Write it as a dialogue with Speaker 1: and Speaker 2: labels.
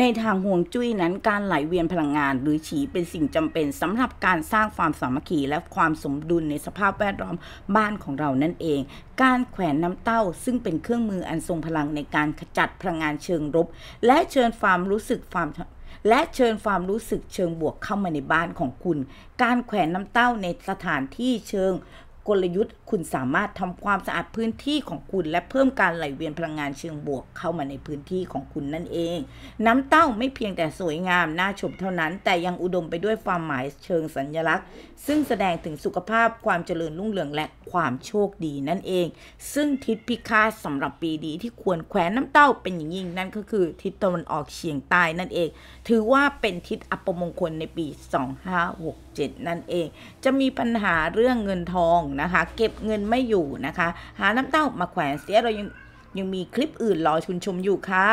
Speaker 1: ในทางห่วงจุ้ยนั้นการไหลเวียนพลังงานหรือฉีเป็นสิ่งจำเป็นสำหรับการสร้างความสามัคคีและความสมดุลในสภาพแวดล้อมบ้านของเรานั่นเอง การแขวนน้ำเต้าซึ่งเป็นเครื่องมืออันทรงพลังในการขจัดพลังงานเชิงลบและเชิญความรู้สึกความและเชิญความรู้สึกเชิงบวกเข้ามาในบ้านของคุณ การแขวนน้ำเต้าในสถานที่เชิงกลยุทธ์คุณสามารถทำความสะอาดพื้นที่ของคุณ และเพิ่มการไหลเวียนพลังงานเชิงบวกเข้ามาในพื้นที่ของคุณนั่นเอง น้ำเต้าไม่เพียงแต่สวยงามน่าชมเท่านั้น แต่ยังอุดมไปด้วยความหมาย เชิงสัญญลักษณ์ ซึ่งแสดงถึงสุขภาพความเจริญรุ่งเรืองและความโชคดีนั่นเอง ซึ่งทิศพิฆาตสำหรับปีดีที่ควรแขวนน้ำเต้าเป็นอย่างยิ่งนั่นก็คือ ทิศตะวันออกเฉียงใต้นั่นเอง ถือว่าเป็นทิศอัปมงคลในปี 2567 นั่นเอง จะมีปัญหาเรื่องเงินทองนะคะ เก็บเงินไม่อยู่นะคะ หาน้ำเต้ามาแขวนเสียเรายังยังมีคลิปอื่นรอชุนชมอยู่ค่ะ